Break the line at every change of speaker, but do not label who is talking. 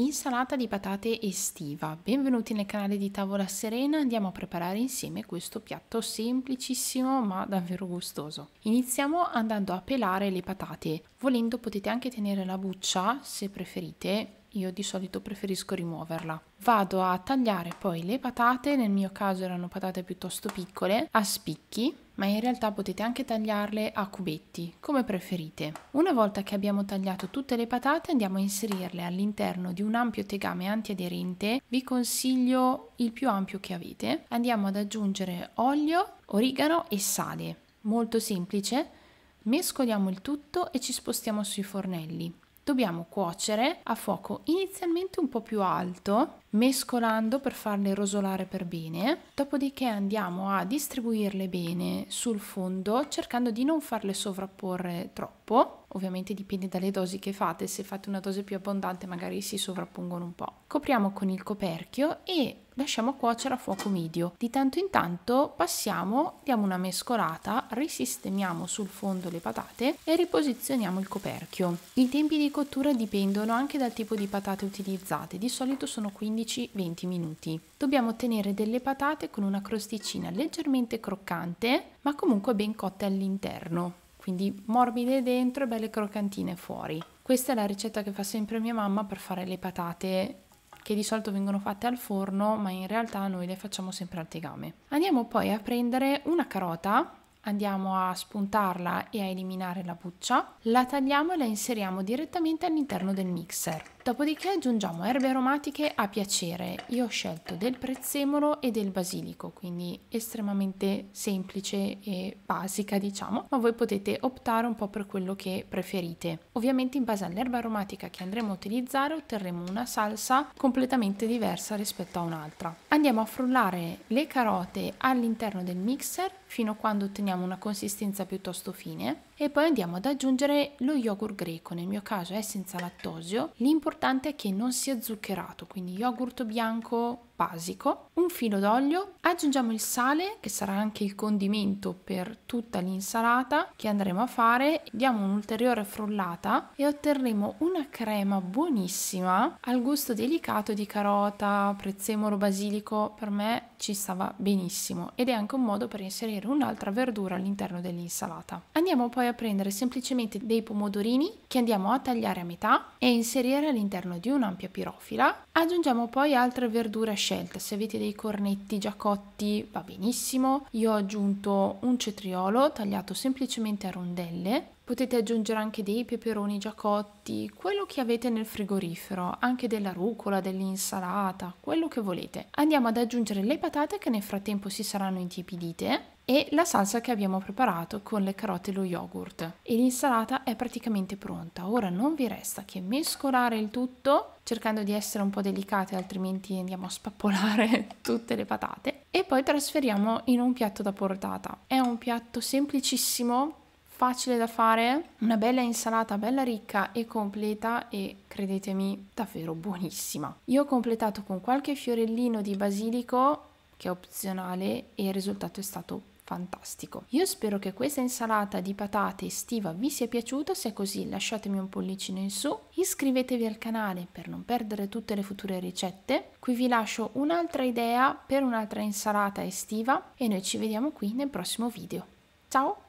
Insalata di patate estiva. Benvenuti nel canale di Tavola Serena, andiamo a preparare insieme questo piatto semplicissimo ma davvero gustoso. Iniziamo andando a pelare le patate, volendo potete anche tenere la buccia se preferite, io di solito preferisco rimuoverla. Vado a tagliare poi le patate, nel mio caso erano patate piuttosto piccole, a spicchi, ma in realtà potete anche tagliarle a cubetti, come preferite. Una volta che abbiamo tagliato tutte le patate andiamo a inserirle all'interno di un ampio tegame antiaderente, vi consiglio il più ampio che avete. Andiamo ad aggiungere olio, origano e sale. Molto semplice. Mescoliamo il tutto e ci spostiamo sui fornelli dobbiamo cuocere a fuoco inizialmente un po' più alto, mescolando per farle rosolare per bene, dopodiché andiamo a distribuirle bene sul fondo, cercando di non farle sovrapporre troppo. Ovviamente dipende dalle dosi che fate, se fate una dose più abbondante magari si sovrappongono un po'. Copriamo con il coperchio e lasciamo cuocere a fuoco medio. Di tanto in tanto passiamo, diamo una mescolata, risistemiamo sul fondo le patate e riposizioniamo il coperchio. I tempi di cottura dipendono anche dal tipo di patate utilizzate, di solito sono 15-20 minuti. Dobbiamo ottenere delle patate con una crosticina leggermente croccante, ma comunque ben cotte all'interno quindi morbide dentro e belle croccantine fuori. Questa è la ricetta che fa sempre mia mamma per fare le patate che di solito vengono fatte al forno, ma in realtà noi le facciamo sempre al tegame. Andiamo poi a prendere una carota andiamo a spuntarla e a eliminare la buccia, la tagliamo e la inseriamo direttamente all'interno del mixer. Dopodiché aggiungiamo erbe aromatiche a piacere, io ho scelto del prezzemolo e del basilico, quindi estremamente semplice e basica diciamo, ma voi potete optare un po' per quello che preferite. Ovviamente in base all'erba aromatica che andremo a utilizzare otterremo una salsa completamente diversa rispetto a un'altra. Andiamo a frullare le carote all'interno del mixer fino a quando otteniamo una consistenza piuttosto fine e poi andiamo ad aggiungere lo yogurt greco, nel mio caso è senza lattosio, l'importante è che non sia zuccherato, quindi yogurt bianco basico, un filo d'olio, aggiungiamo il sale che sarà anche il condimento per tutta l'insalata che andremo a fare, diamo un'ulteriore frullata e otterremo una crema buonissima al gusto delicato di carota, prezzemolo, basilico, per me ci stava benissimo ed è anche un modo per inserire un'altra verdura all'interno dell'insalata. Andiamo poi a prendere semplicemente dei pomodorini che andiamo a tagliare a metà e inserire all'interno di un'ampia pirofila, aggiungiamo poi altre verdure asciugate scelta, se avete dei cornetti già cotti va benissimo. Io ho aggiunto un cetriolo tagliato semplicemente a rondelle, potete aggiungere anche dei peperoni già cotti, quello che avete nel frigorifero, anche della rucola, dell'insalata, quello che volete. Andiamo ad aggiungere le patate che nel frattempo si saranno intiepidite e la salsa che abbiamo preparato con le carote e lo yogurt. E l'insalata è praticamente pronta. Ora non vi resta che mescolare il tutto cercando di essere un po' delicate altrimenti andiamo a spappolare tutte le patate e poi trasferiamo in un piatto da portata. È un piatto semplicissimo facile da fare, una bella insalata bella ricca e completa e credetemi davvero buonissima. Io ho completato con qualche fiorellino di basilico che è opzionale e il risultato è stato fantastico. Io spero che questa insalata di patate estiva vi sia piaciuta, se è così lasciatemi un pollicino in su, iscrivetevi al canale per non perdere tutte le future ricette, qui vi lascio un'altra idea per un'altra insalata estiva e noi ci vediamo qui nel prossimo video. Ciao!